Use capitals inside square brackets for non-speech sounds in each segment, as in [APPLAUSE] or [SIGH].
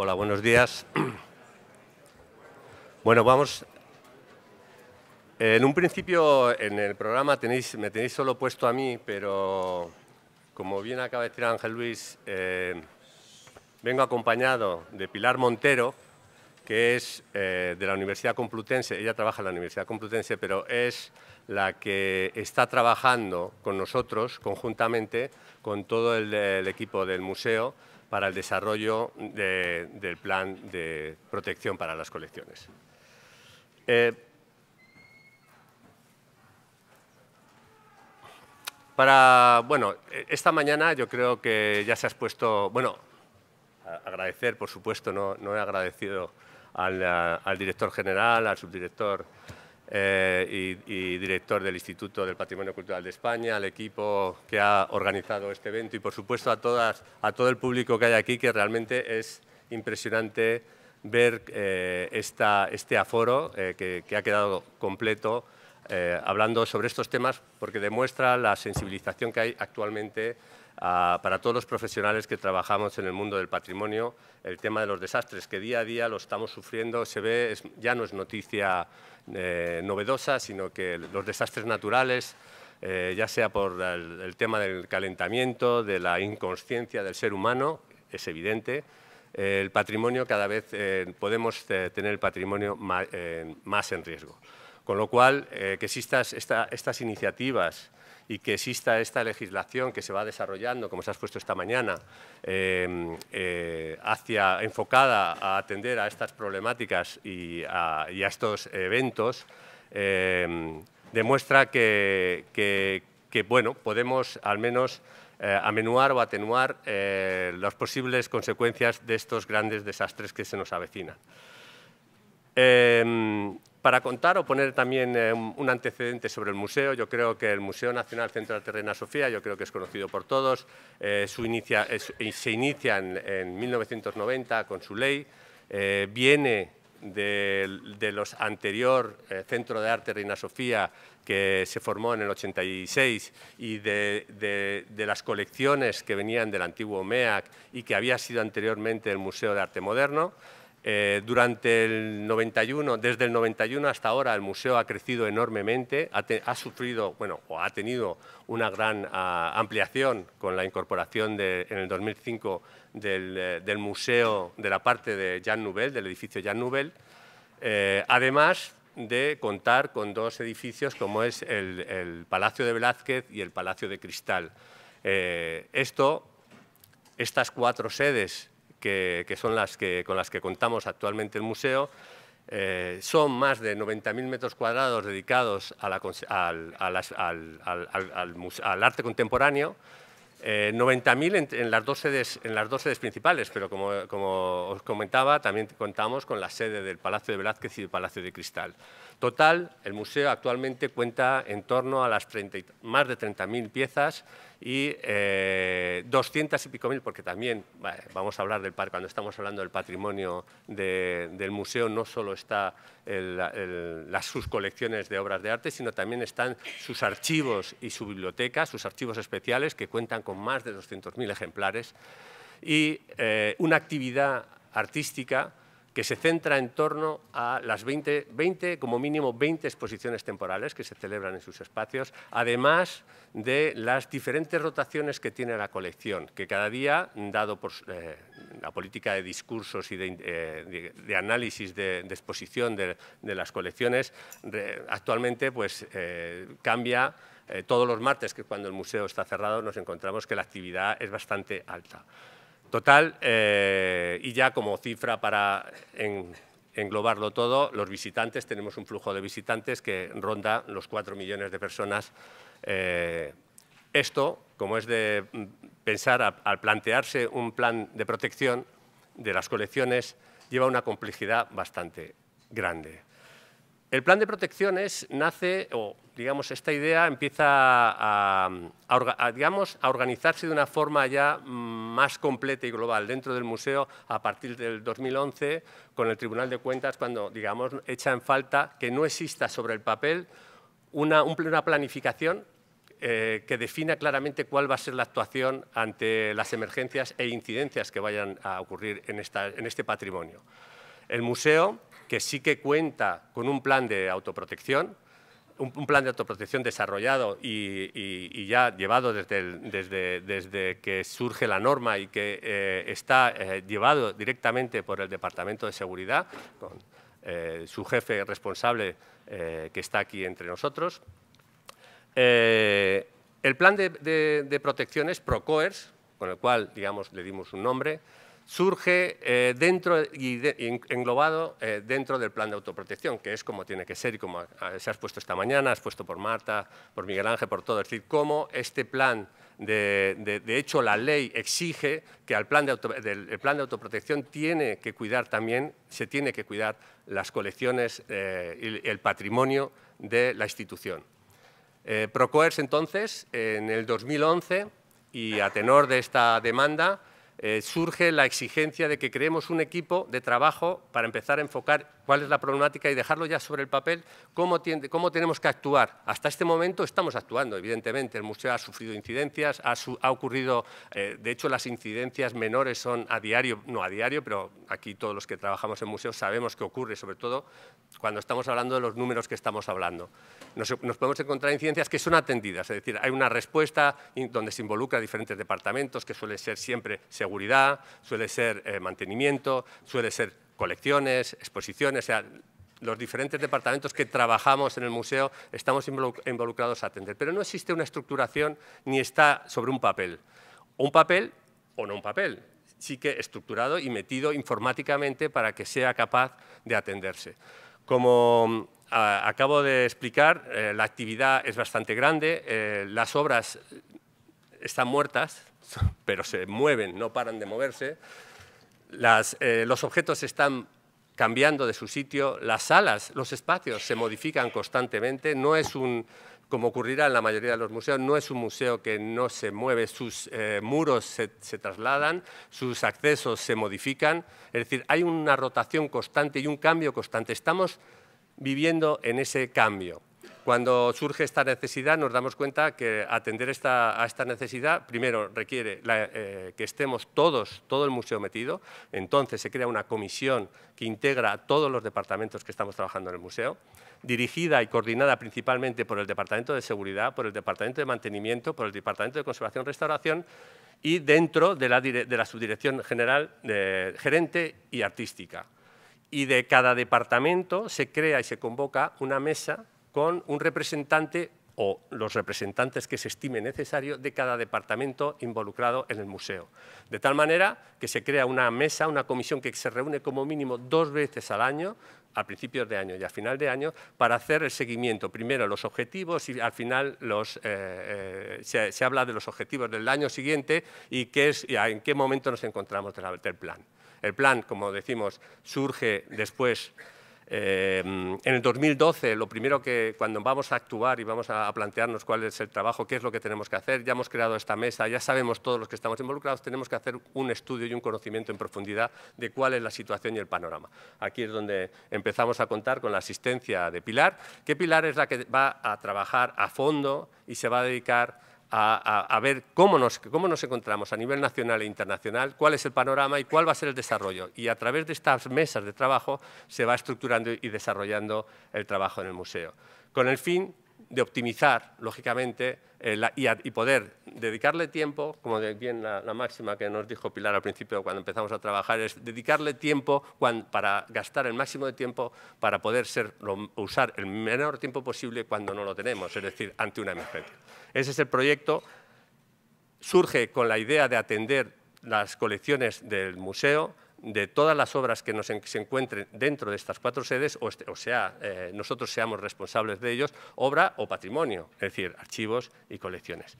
Hola, buenos días. Bueno, vamos. En un principio en el programa tenéis, me tenéis solo puesto a mí, pero como bien acaba de decir Ángel Luis, eh, vengo acompañado de Pilar Montero, que es eh, de la Universidad Complutense, ella trabaja en la Universidad Complutense, pero es la que está trabajando con nosotros conjuntamente con todo el equipo del museo para el desarrollo del plan de protección para las colecciones. Eh, para, bueno, esta mañana yo creo que ya se ha expuesto, bueno, agradecer, por supuesto, no, no he agradecido al, al director general, al subdirector eh, y, director del Instituto del Patrimonio Cultural de España, al equipo que ha organizado este evento y, por supuesto, a, todas, a todo el público que hay aquí, que realmente es impresionante ver eh, esta, este aforo eh, que, que, ha quedado completo hablando sobre estos temas porque demuestra la sensibilización que hay actualmente para todos los profesionales que trabajamos en el mundo del patrimonio, el tema de los desastres, que día a día lo estamos sufriendo, se ve, ya no es noticia eh, novedosa, sino que los desastres naturales, eh, ya sea por el, tema del calentamiento, de la inconsciencia del ser humano, es evidente. Eh, el patrimonio cada vez podemos tener el patrimonio más, en riesgo. Con lo cual, que existan estas iniciativas y que exista esta legislación que se va desarrollando, como se ha expuesto esta mañana, em, eh, hacia, enfocada a atender a estas problemáticas y a, estos eventos, em, demuestra que, bueno, podemos al menos eh, amenuar o atenuar eh, las posibles consecuencias de estos grandes desastres que se nos avecinan. Em, para contar o poner también eh, un antecedente sobre el museo, yo creo que el Museo Nacional Centro de Arte Reina Sofía, yo creo que es conocido por todos, eh, su inicia, se inicia en, 1990 con su ley, eh, viene de, los anterior Centro de Arte Reina Sofía que se formó en el 86 y de, de, las colecciones que venían del antiguo MEAC y que había sido anteriormente el Museo de Arte Moderno. Eh, durante el 91, desde el 91 hasta ahora, el museo ha crecido enormemente, ha, sufrido, bueno, o ha tenido una gran ah, ampliación con la incorporación de, en el 2005 eh, del, museo de la parte de Jan Nouvel, del edificio Jan Nouvel, eh, además de contar con dos edificios como es el, Palacio de Velázquez y el Palacio de Cristal. esto, estas cuatro sedes que, son las que, con las que contamos actualmente el museo, eh, son más de 90.000 metros cuadrados dedicados al, arte contemporáneo, 90.000 eh, en, las dos sedes, en las dos sedes principales, pero como, os comentaba, también contamos con la sede del Palacio de Velázquez y el Palacio de Cristal. Total, el museo actualmente cuenta en torno a las más de 30.000 piezas y eh, 200 y pico mil, porque también vamos a hablar del cuando estamos hablando del patrimonio del museo, no solo están sus colecciones de obras de arte, sino también están sus archivos y su biblioteca, sus archivos especiales, que cuentan con más de 200.000 ejemplares, y eh, una actividad artística que se centra en torno a las 20, como mínimo 20 exposiciones temporales que se celebran en sus espacios, además de las diferentes rotaciones que tiene la colección, que cada día, dado por eh, la política de discursos y de, eh, análisis de, exposición de, las colecciones, actualmente pues, eh, cambia todos los martes, que cuando el museo está cerrado nos encontramos que la actividad es bastante alta. Total, eh, y ya como cifra para englobarlo todo, los visitantes, tenemos un flujo de visitantes que ronda los cuatro millones de personas. Eh, esto, como es de mm, pensar al plantearse un plan de protección de las colecciones, lleva una complejidad bastante grande. El plan de protecciones nace, o digamos, esta idea empieza a, digamos, a organizarse de una forma ya más completa y global dentro del museo a partir del 2011 con el Tribunal de Cuentas cuando, digamos, echa en falta que no exista sobre el papel una, planificación eh, que defina claramente cuál va a ser la actuación ante las emergencias e incidencias que vayan a ocurrir en, en este patrimonio. El museo que sí que cuenta con un plan de autoprotección, un, plan de autoprotección desarrollado y, ya llevado desde, que surge la norma y que eh, está eh, llevado directamente por el Departamento de Seguridad, con eh, su jefe responsable que está aquí entre nosotros. el plan de, de protección es PROCOERS, con el cual, digamos, le dimos un nombre, surge eh, dentro y, englobado eh, dentro del plan de autoprotección, que es como tiene que ser y como se ha expuesto esta mañana, has por Marta, por Miguel Ángel, por todo. Es decir, cómo este plan, de, hecho la ley exige que al plan de el plan de autoprotección tiene que cuidar también, se tiene que cuidar las colecciones, eh, y el, patrimonio de la institución. Procoers entonces, en el 2011, y a tenor de esta demanda, eh, surge la exigencia de que creemos un equipo de trabajo para empezar a enfocar cuál es la problemática y dejarlo ya sobre el papel, cómo, cómo tenemos que actuar. Hasta este momento estamos actuando, evidentemente. El museo ha sufrido incidencias, ha, ocurrido, eh, de hecho las incidencias menores son a diario, no a diario, pero aquí todos los que trabajamos en museos sabemos que ocurre, sobre todo cuando estamos hablando de los números que estamos hablando. Nos, podemos encontrar incidencias que son atendidas, es decir, hay una respuesta donde se involucra diferentes departamentos que suelen ser siempre, seguridad, suele ser eh, mantenimiento, suele ser colecciones, exposiciones, o sea, los diferentes departamentos que trabajamos en el museo estamos involucrados a atender. Pero no existe una estructuración ni está sobre un papel. un papel o no un papel. Sí que estructurado y metido informáticamente para que sea capaz de atenderse. Como mm, acabo de explicar, eh, la actividad es bastante grande, eh, las obras están muertas, [LAUGHS] pero se mueven, no paran de moverse. Eh, los objetos están cambiando de su sitio, las salas, los espacios se modifican constantemente, no es un, como ocurrirá en la mayoría de los museos, no es un museo que no se mueve, sus eh, muros se, se, trasladan, sus accesos se modifican, es decir, hay una rotación constante y un cambio constante, estamos viviendo en ese cambio. Cuando surge esta necesidad nos damos cuenta que atender esta, a esta necesidad primero requiere eh, que estemos todos, todo el museo metido, entonces se crea una comisión que integra a todos los departamentos que estamos trabajando en el museo, dirigida y coordinada principalmente por el Departamento de Seguridad, por el Departamento de Mantenimiento, por el Departamento de Conservación y Restauración y dentro de la, de la Subdirección General de eh, Gerente y Artística. Y de cada departamento se crea y se convoca una mesa con un representante o los representantes que se estime necesario de cada departamento involucrado en el museo. De tal manera que se crea una mesa, una comisión que se reúne como mínimo dos veces al año, a principios de año y a final de año, para hacer el seguimiento. Primero los objetivos y al final los, eh, eh, se, habla de los objetivos del año siguiente y, qué es, en qué momento nos encontramos del plan. El plan, como decimos, surge después Em, en el 2012, lo primero que cuando vamos a actuar y vamos a, plantearnos cuál es el trabajo, qué es lo que tenemos que hacer, ya hemos creado esta mesa, ya sabemos todos los que estamos involucrados, tenemos que hacer un estudio y un conocimiento en profundidad de cuál es la situación y el panorama. Aquí es donde empezamos a contar con la asistencia de Pilar, que Pilar es la que va a trabajar a fondo y se va a dedicar a, ver cómo nos, cómo nos encontramos a nivel nacional e internacional, cuál es el panorama y cuál va a ser el desarrollo. Y a través de estas mesas de trabajo se va estructurando y desarrollando el trabajo en el museo, con el fin de optimizar, lógicamente, eh, y, poder dedicarle tiempo, como bien la, máxima que nos dijo Pilar al principio cuando empezamos a trabajar, es dedicarle tiempo para gastar el máximo de tiempo para poder usar el menor tiempo posible cuando no lo tenemos, es decir, ante una emergencia. Ese es el proyecto. Surge con la idea de atender las colecciones del museo, de todas las obras que nos se encuentren dentro de estas cuatro sedes, o, este, sea, eh, nosotros seamos responsables de ellos, obra o patrimonio, es decir, archivos y colecciones.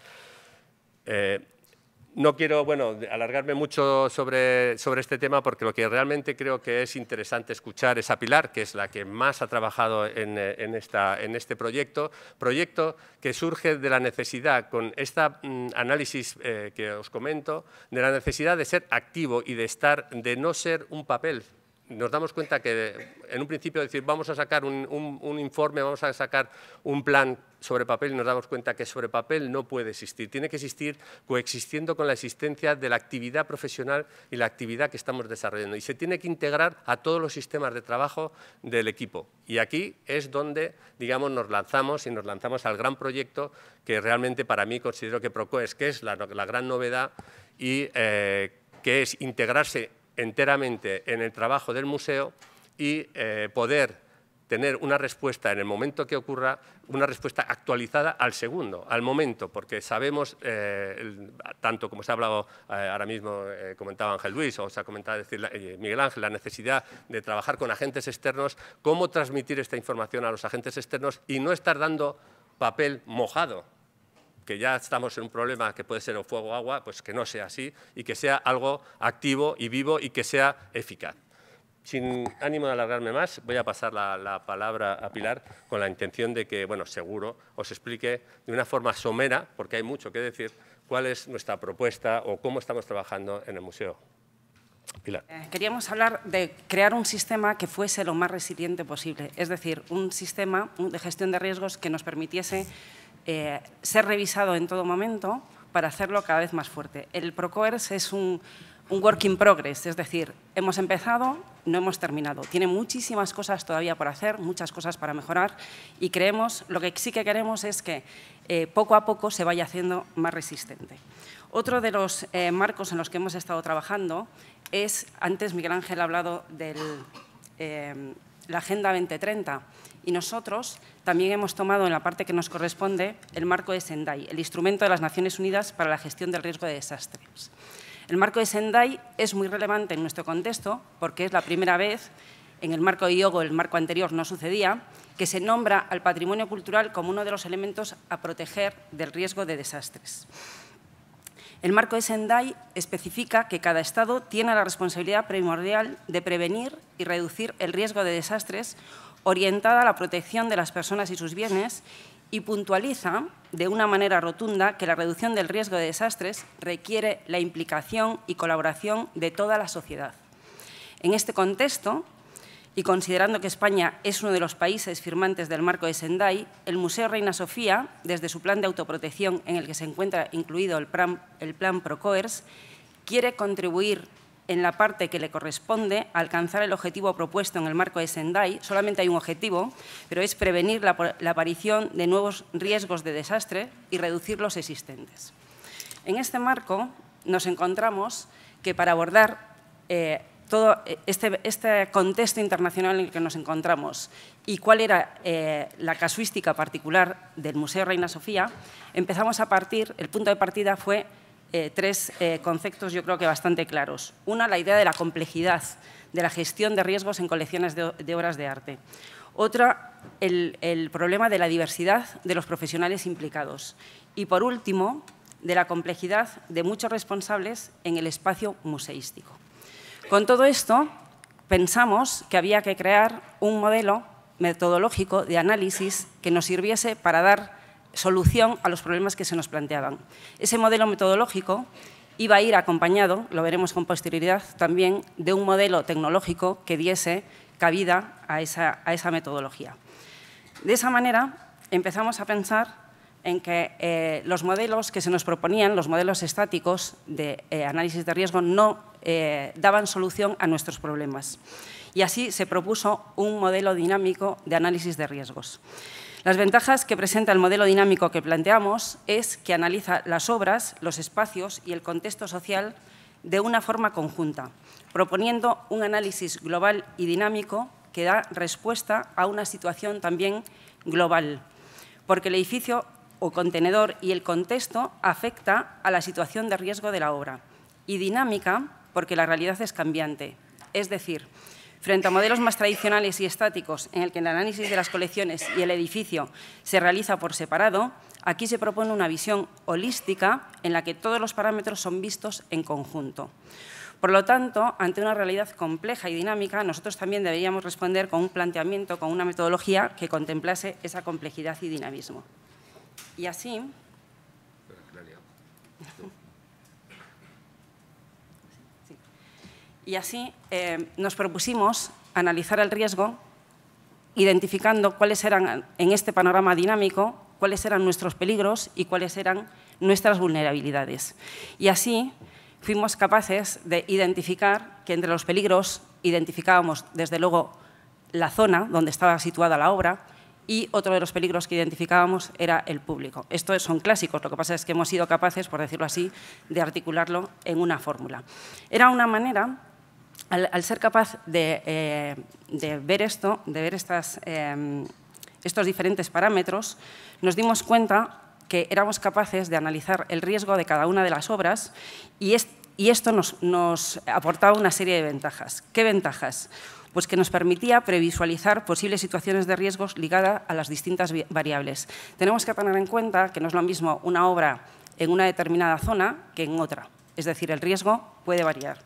Eh, no quiero alargarme mucho sobre, este tema porque lo que realmente creo que es interesante escuchar es a Pilar, que es la que más ha trabajado en, eh, este proyecto, proyecto que surge de la necesidad, con este análisis eh, que os comento, de la necesidad de ser activo y de, estar, de no ser un papel nos damos cuenta que en un principio decir vamos a sacar un, informe, vamos a sacar un plan sobre papel y nos damos cuenta que sobre papel no puede existir. Tiene que existir coexistiendo con la existencia de la actividad profesional y la actividad que estamos desarrollando. Y se tiene que integrar a todos los sistemas de trabajo del equipo. Y aquí es donde, digamos, nos lanzamos y nos lanzamos al gran proyecto que realmente para mí considero que ProCo es que es la, gran novedad y eh, que es integrarse enteramente en el trabajo del museo y eh, poder tener una respuesta en el momento que ocurra, una respuesta actualizada al segundo, al momento, porque sabemos, eh, tanto como se ha hablado eh, ahora mismo, comentaba Ángel Luis, o se ha comentado Miguel Ángel, la necesidad de trabajar con agentes externos, cómo transmitir esta información a los agentes externos y no estar dando papel mojado que ya estamos en un problema que puede ser o fuego o agua, pues que no sea así y que sea algo activo y vivo y que sea eficaz. Sin ánimo de alargarme más, voy a pasar la, la, palabra a Pilar con la intención de que, bueno, seguro os explique de una forma somera, porque hay mucho que decir, cuál es nuestra propuesta o cómo estamos trabajando en el museo. Pilar. Eh, queríamos hablar de crear un sistema que fuese lo más resiliente posible, es decir, un sistema de gestión de riesgos que nos permitiese eh, ser revisado en todo momento para hacerlo cada vez más fuerte. El Procoers es un, un work in progress, es decir, hemos empezado, no hemos terminado. Tiene muchísimas cosas todavía por hacer, muchas cosas para mejorar y creemos, lo que sí que queremos es que eh, poco a poco se vaya haciendo más resistente. Otro de los eh, marcos en los que hemos estado trabajando es, antes Miguel Ángel ha hablado de la Agenda 2030 y nosotros también hemos tomado en la parte que nos corresponde el marco de Sendai, el instrumento de las Naciones Unidas para la gestión del riesgo de desastres. El marco de Sendai es muy relevante en nuestro contexto porque es la primera vez, en el marco de Iogo, el marco anterior no sucedía, que se nombra al patrimonio cultural como uno de los elementos a proteger del riesgo de desastres. El marco de Sendai especifica que cada Estado tiene la responsabilidad primordial de prevenir y reducir el riesgo de desastres orientada a la protección de las personas y sus bienes y puntualiza de una manera rotunda que la reducción del riesgo de desastres requiere la implicación y colaboración de toda la sociedad. En este contexto, y considerando que España es uno de los países firmantes del marco de Sendai, el Museo Reina Sofía, desde su plan de autoprotección en el que se encuentra incluido el plan, el Procoers, quiere contribuir en la parte que le corresponde alcanzar el objetivo propuesto en el marco de Sendai. Solamente hay un objetivo, pero es prevenir la, aparición de nuevos riesgos de desastre y reducir los existentes. En este marco nos encontramos que para abordar eh, todo eh, este, este, contexto internacional en el que nos encontramos y cuál era eh, la casuística particular del Museo Reina Sofía, empezamos a partir, el punto de partida fue eh, tres eh, conceptos yo creo que bastante claros. Una, la idea de la complejidad, de la gestión de riesgos en colecciones de, obras de arte. Otra, el problema de la diversidad de los profesionales implicados. Y por último, de la complejidad de muchos responsables en el espacio museístico. Con todo esto, pensamos que había que crear un modelo metodológico de análisis que nos sirviese para dar solución a los problemas que se nos planteaban. Ese modelo metodológico iba a ir acompañado, lo veremos con posterioridad también, de un modelo tecnológico que diese cabida a esa, metodología. De esa manera empezamos a pensar en que eh, los modelos que se nos proponían, los modelos estáticos de eh, análisis de riesgo, no eh, daban solución a nuestros problemas. Y así se propuso un modelo dinámico de análisis de riesgos. Las ventajas que presenta el modelo dinámico que planteamos es que analiza las obras, los espacios y el contexto social de una forma conjunta, proponiendo un análisis global y dinámico que da respuesta a una situación también global, porque el edificio o contenedor y el contexto afecta a la situación de riesgo de la obra, y dinámica porque la realidad es cambiante, es decir, Frente a modelos más tradicionales y estáticos, en el que el análisis de las colecciones y el edificio se realiza por separado, aquí se propone una visión holística en la que todos los parámetros son vistos en conjunto. Por lo tanto, ante una realidad compleja y dinámica, nosotros también deberíamos responder con un planteamiento, con una metodología que contemplase esa complejidad y dinamismo. Y así, Y así eh, nos propusimos analizar el riesgo, identificando cuáles eran en este panorama dinámico, cuáles eran nuestros peligros y cuáles eran nuestras vulnerabilidades. Y así fuimos capaces de identificar que entre los peligros identificábamos desde luego la zona donde estaba situada la obra y otro de los peligros que identificábamos era el público. Estos son clásicos, lo que pasa es que hemos sido capaces, por decirlo así, de articularlo en una fórmula. Era una manera al, ser capaz eh, de, ver esto, de ver eh, estos diferentes parámetros, nos dimos cuenta que éramos capaces de analizar el riesgo de cada una de las obras y, esto nos, nos, aportaba una serie de ventajas. ¿Qué ventajas? Pues que nos permitía previsualizar posibles situaciones de riesgos ligadas a las distintas variables. Tenemos que tener en cuenta que no es lo mismo una obra en una determinada zona que en otra, es decir, el riesgo puede variar.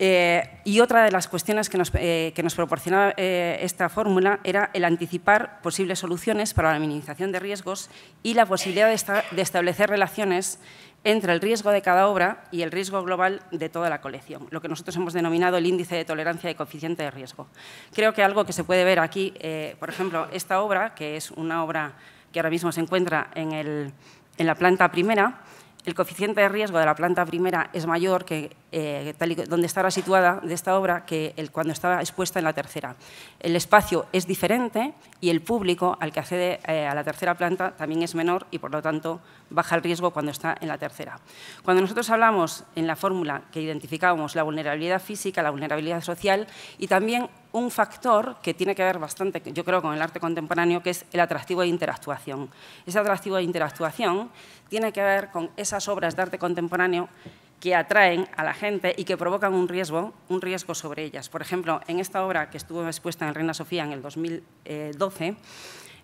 Eh, y otra de las cuestiones que nos, eh, proporcionaba eh, esta fórmula era el anticipar posibles soluciones para la minimización de riesgos y la posibilidad de, establecer relaciones entre el riesgo de cada obra y el riesgo global de toda la colección, lo que nosotros hemos denominado el índice de tolerancia de coeficiente de riesgo. Creo que algo que se puede ver aquí, por ejemplo, esta obra, que es una obra que ahora mismo se encuentra en la planta primera, el coeficiente de riesgo de la planta primera es mayor que eh, donde estaba situada de esta obra que cuando estaba expuesta en la tercera. El espacio es diferente y el público al que accede eh, a la tercera planta también es menor y, por lo tanto, baja el riesgo cuando está en la tercera. Cuando nosotros hablamos en la fórmula que identificábamos la vulnerabilidad física, la vulnerabilidad social y también un factor que tiene que ver bastante, yo creo, con el arte contemporáneo, que es el atractivo de interactuación. Ese atractivo de interactuación tiene que ver con esas obras de arte contemporáneo que atraen a la gente y que provocan un riesgo, un riesgo sobre ellas. Por ejemplo, en esta obra que estuvo expuesta en Reina Sofía en el 2012,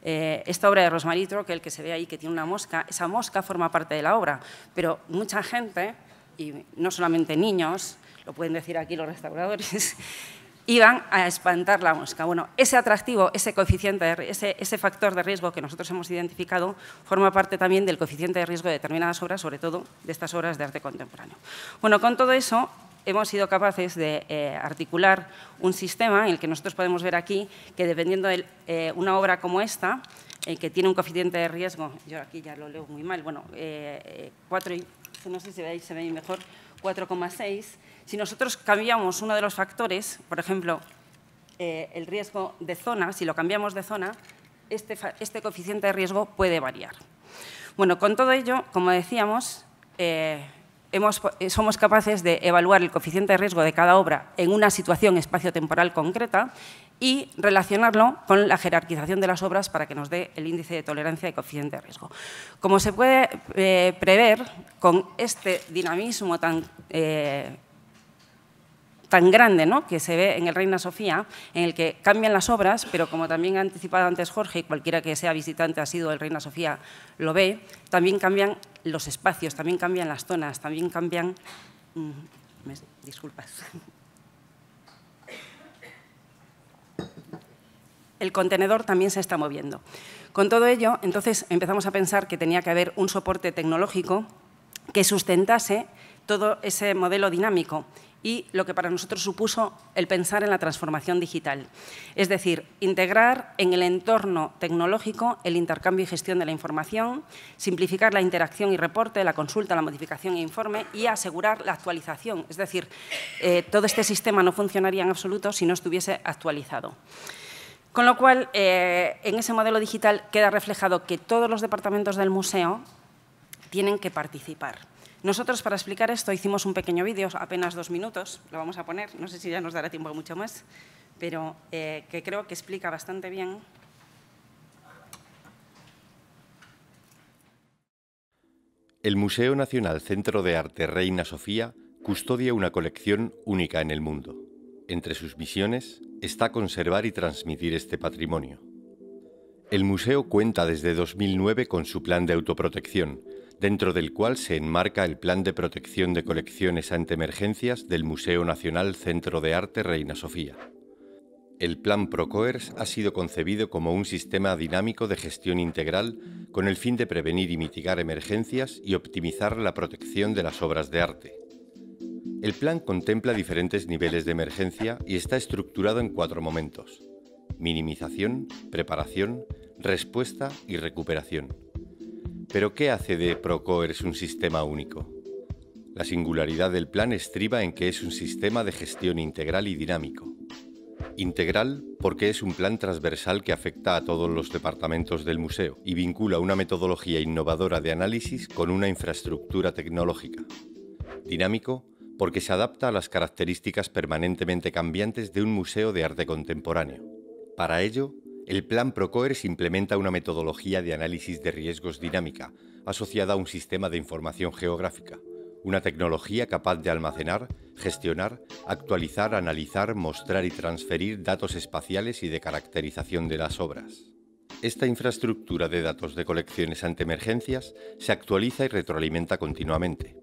eh, esta obra de que el que se ve ahí que tiene una mosca, esa mosca forma parte de la obra, pero mucha gente, y no solamente niños, lo pueden decir aquí los restauradores, [LAUGHS] iban a espantar la mosca. Bueno, ese atractivo, ese coeficiente, ese, ese, factor de riesgo que nosotros hemos identificado forma parte también del coeficiente de riesgo de determinadas obras, sobre todo de estas obras de arte contemporáneo. Bueno, con todo eso hemos sido capaces de eh, articular un sistema en el que nosotros podemos ver aquí que dependiendo de eh, una obra como esta, eh, que tiene un coeficiente de riesgo, yo aquí ya lo leo muy mal, bueno, 4, no sé si se ve mejor, 4,6, si nosotros cambiamos uno de los factores, por ejemplo, eh, el riesgo de zona, si lo cambiamos de zona, este, este, coeficiente de riesgo puede variar. Bueno, con todo ello, como decíamos, eh, hemos, eh, somos capaces de evaluar el coeficiente de riesgo de cada obra en una situación espacio-temporal concreta y relacionarlo con la jerarquización de las obras para que nos dé el índice de tolerancia y coeficiente de riesgo. Como se puede prever, con este dinamismo tan tan grande que se ve en el Reina Sofía, en el que cambian las obras, pero como también ha anticipado antes Jorge, cualquiera que sea visitante ha sido el Reina Sofía lo ve, también cambian los espacios, también cambian las zonas, también cambian... Mm, disculpas. El contenedor también se está moviendo. Con todo ello, entonces empezamos a pensar que tenía que haber un soporte tecnológico que sustentase todo ese modelo dinámico y lo que para nosotros supuso el pensar en la transformación digital. Es decir, integrar en el entorno tecnológico el intercambio y gestión de la información, simplificar la interacción y reporte, la consulta, la modificación e informe y asegurar la actualización. Es decir, eh, todo este sistema no funcionaría en absoluto si no estuviese actualizado. Con lo cual, eh, en ese modelo digital queda reflejado que todos los departamentos del museo tienen que participar. Nosotros para explicar esto hicimos un pequeño vídeo, apenas dos minutos, lo vamos a poner, no sé si ya nos dará tiempo mucho más, pero eh, que creo que explica bastante bien. El Museo Nacional Centro de Arte Reina Sofía custodia una colección única en el mundo. Entre sus misiones está conservar y transmitir este patrimonio. El museo cuenta desde 2009 con su plan de autoprotección, dentro del cual se enmarca el Plan de Protección de Colecciones ante Emergencias del Museo Nacional Centro de Arte Reina Sofía. El Plan Procoers ha sido concebido como un sistema dinámico de gestión integral con el fin de prevenir y mitigar emergencias y optimizar la protección de las obras de arte. El plan contempla diferentes niveles de emergencia y está estructurado en cuatro momentos. Minimización, preparación, respuesta y recuperación. Pero ¿qué hace de Procoers un sistema único? La singularidad del plan estriba en que es un sistema de gestión integral y dinámico. Integral porque es un plan transversal que afecta a todos los departamentos del museo y vincula una metodología innovadora de análisis con una infraestructura tecnológica. Dinámico porque se adapta a las características permanentemente cambiantes de un museo de arte contemporáneo. Para ello, el plan Procoers implementa una metodología de análisis de riesgos dinámica, asociada a un sistema de información geográfica, una tecnología capaz de almacenar, gestionar, actualizar, analizar, mostrar y transferir datos espaciales y de caracterización de las obras. Esta infraestructura de datos de colecciones ante emergencias se actualiza y retroalimenta continuamente.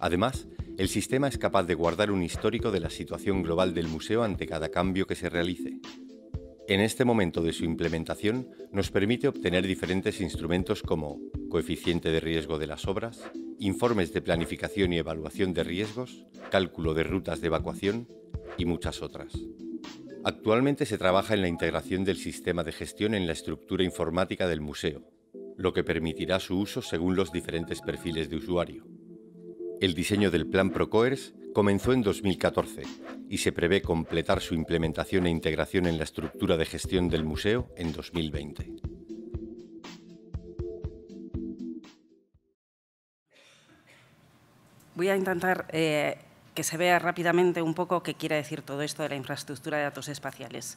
Además, el sistema es capaz de guardar un histórico de la situación global del museo ante cada cambio que se realice en este momento de su implementación nos permite obtener diferentes instrumentos como coeficiente de riesgo de las obras, informes de planificación y evaluación de riesgos, cálculo de rutas de evacuación y muchas otras. Actualmente se trabaja en la integración del sistema de gestión en la estructura informática del museo, lo que permitirá su uso según los diferentes perfiles de usuario. El diseño del plan Procoers comenzó en 2014 y se prevé completar su implementación e integración en la estructura de gestión del museo en 2020. Voy a intentar eh, que se vea rápidamente un poco qué quiere decir todo esto de la infraestructura de datos espaciales.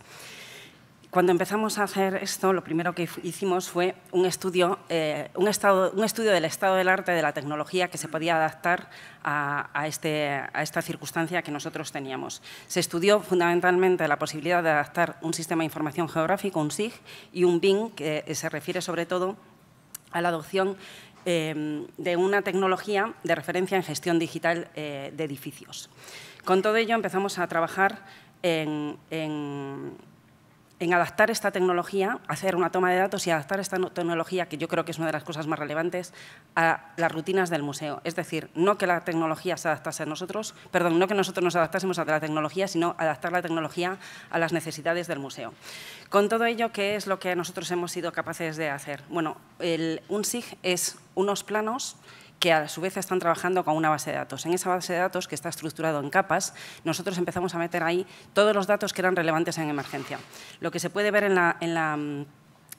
Cuando empezamos a hacer esto, lo primero que hicimos fue un estudio, eh, un, estado, un estudio del estado del arte, de la tecnología que se podía adaptar a, este, a esta circunstancia que nosotros teníamos. Se estudió fundamentalmente la posibilidad de adaptar un sistema de información geográfico, un SIG, y un BIM, que se refiere sobre todo a la adopción eh, de una tecnología de referencia en gestión digital eh, de edificios. Con todo ello empezamos a trabajar en en adaptar esta tecnología, hacer una toma de datos y adaptar esta tecnología, que yo creo que es una de las cosas más relevantes, a las rutinas del museo. Es decir, no que la tecnología se adaptase a nosotros, perdón, no que nosotros nos adaptásemos a la tecnología, sino adaptar la tecnología a las necesidades del museo. Con todo ello, ¿qué es lo que nosotros hemos sido capaces de hacer? Bueno, el, un SIG es unos planos que a su vez están trabajando con una base de datos. En esa base de datos, que está estructurado en capas, nosotros empezamos a meter ahí todos los datos que eran relevantes en emergencia. Lo que se puede ver en la, en la mm,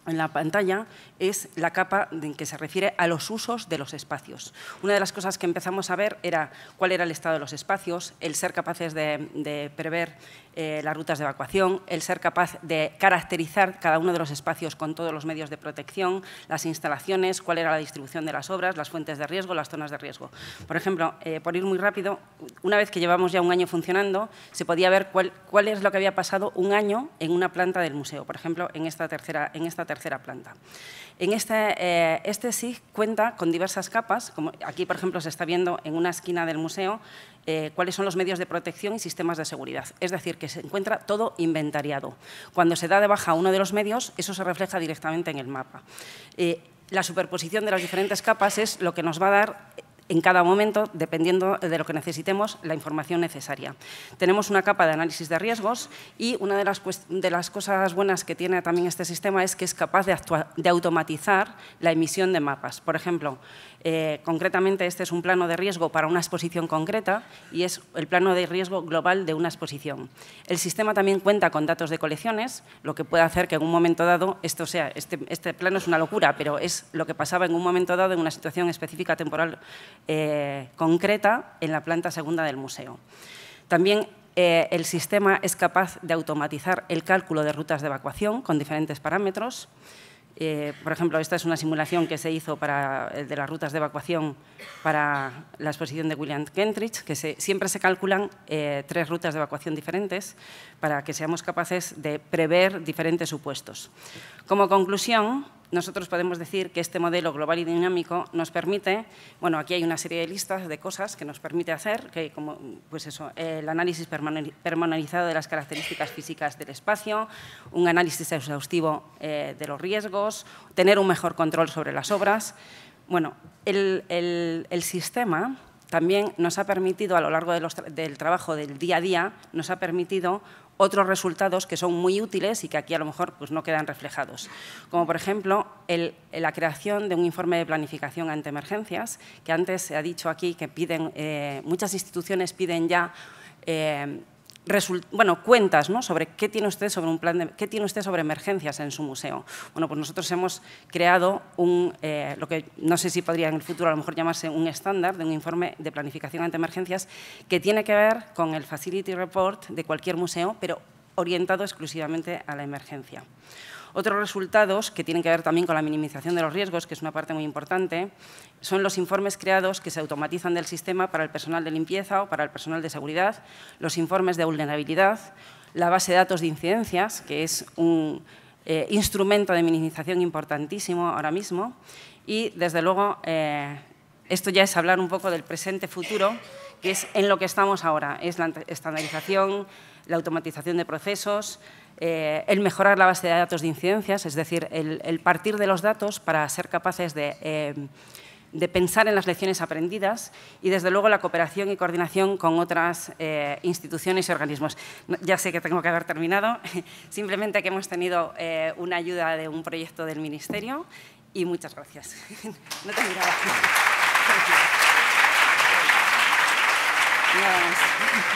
en la pantalla es la capa en que se refiere a los usos de los espacios. Una de las cosas que empezamos a ver era cuál era el estado de los espacios, el ser capaces de, prever eh, las rutas de evacuación, el ser capaz de caracterizar cada uno de los espacios con todos los medios de protección, las instalaciones, cuál era la distribución de las obras, las fuentes de riesgo, las zonas de riesgo. Por ejemplo, eh, por ir muy rápido, una vez que llevamos ya un año funcionando, se podía ver cuál, es lo que había pasado un año en una planta del museo. Por ejemplo, en esta tercera, en esta tercera tercera planta. En este, eh, este SIG cuenta con diversas capas, como aquí por ejemplo se está viendo en una esquina del museo, eh, cuáles son los medios de protección y sistemas de seguridad. Es decir, que se encuentra todo inventariado. Cuando se da de baja uno de los medios, eso se refleja directamente en el mapa. Eh, la superposición de las diferentes capas es lo que nos va a dar en cada momento, dependiendo de lo que necesitemos, la información necesaria. Tenemos una capa de análisis de riesgos y una de las, cosas buenas que tiene también este sistema es que es capaz de, automatizar la emisión de mapas. Por ejemplo, eh, concretamente este es un plano de riesgo para una exposición concreta y es el plano de riesgo global de una exposición. El sistema también cuenta con datos de colecciones, lo que puede hacer que en un momento dado, esto sea, este, este plano es una locura, pero es lo que pasaba en un momento dado en una situación específica temporal eh, concreta en la planta segunda del museo. También eh, el sistema es capaz de automatizar el cálculo de rutas de evacuación con diferentes parámetros. Eh, por ejemplo, esta es una simulación que se hizo de las rutas de evacuación para la exposición de William Kentridge, que siempre se calculan tres rutas de evacuación diferentes para que seamos capaces de prever diferentes supuestos. Como conclusión, nosotros podemos decir que este modelo global y dinámico nos permite, bueno, aquí hay una serie de listas de cosas que nos permite hacer, que como, pues eso, el análisis permanentizado de las características físicas del espacio, un análisis exhaustivo eh, de los riesgos, tener un mejor control sobre las obras. Bueno, el, el sistema también nos ha permitido, a lo largo del trabajo del día a día, nos ha permitido otros resultados que son muy útiles y que aquí a lo mejor pues, no quedan reflejados. Como por ejemplo la creación de un informe de planificación ante emergencias, que antes se ha dicho aquí que piden, eh, muchas instituciones piden ya eh, bueno, cuentas ¿no? sobre qué tiene usted sobre un plan de, qué tiene usted sobre emergencias en su museo. Bueno, pues nosotros hemos creado un, eh, lo que no sé si podría en el futuro a lo mejor llamarse un estándar de un informe de planificación ante emergencias que tiene que ver con el Facility Report de cualquier museo, pero orientado exclusivamente a la emergencia. Otros resultados que tienen que ver también con la minimización de los riesgos, que es una parte muy importante, son los informes creados que se automatizan del sistema para el personal de limpieza o para el personal de seguridad, los informes de vulnerabilidad, la base de datos de incidencias, que es un eh, instrumento de minimización importantísimo ahora mismo, y desde luego eh, esto ya es hablar un poco del presente-futuro, que es en lo que estamos ahora, es la estandarización, la automatización de procesos, eh, el mejorar la base de datos de incidencias, es decir, el, partir de los datos para ser capaces de, eh, de, pensar en las lecciones aprendidas y, desde luego, la cooperación y coordinación con otras eh, instituciones y organismos. Ya sé que tengo que haber terminado, [LAUGHS] simplemente que hemos tenido una ayuda de un proyecto del Ministerio y muchas gracias. [LAUGHS] no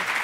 [LAUGHS]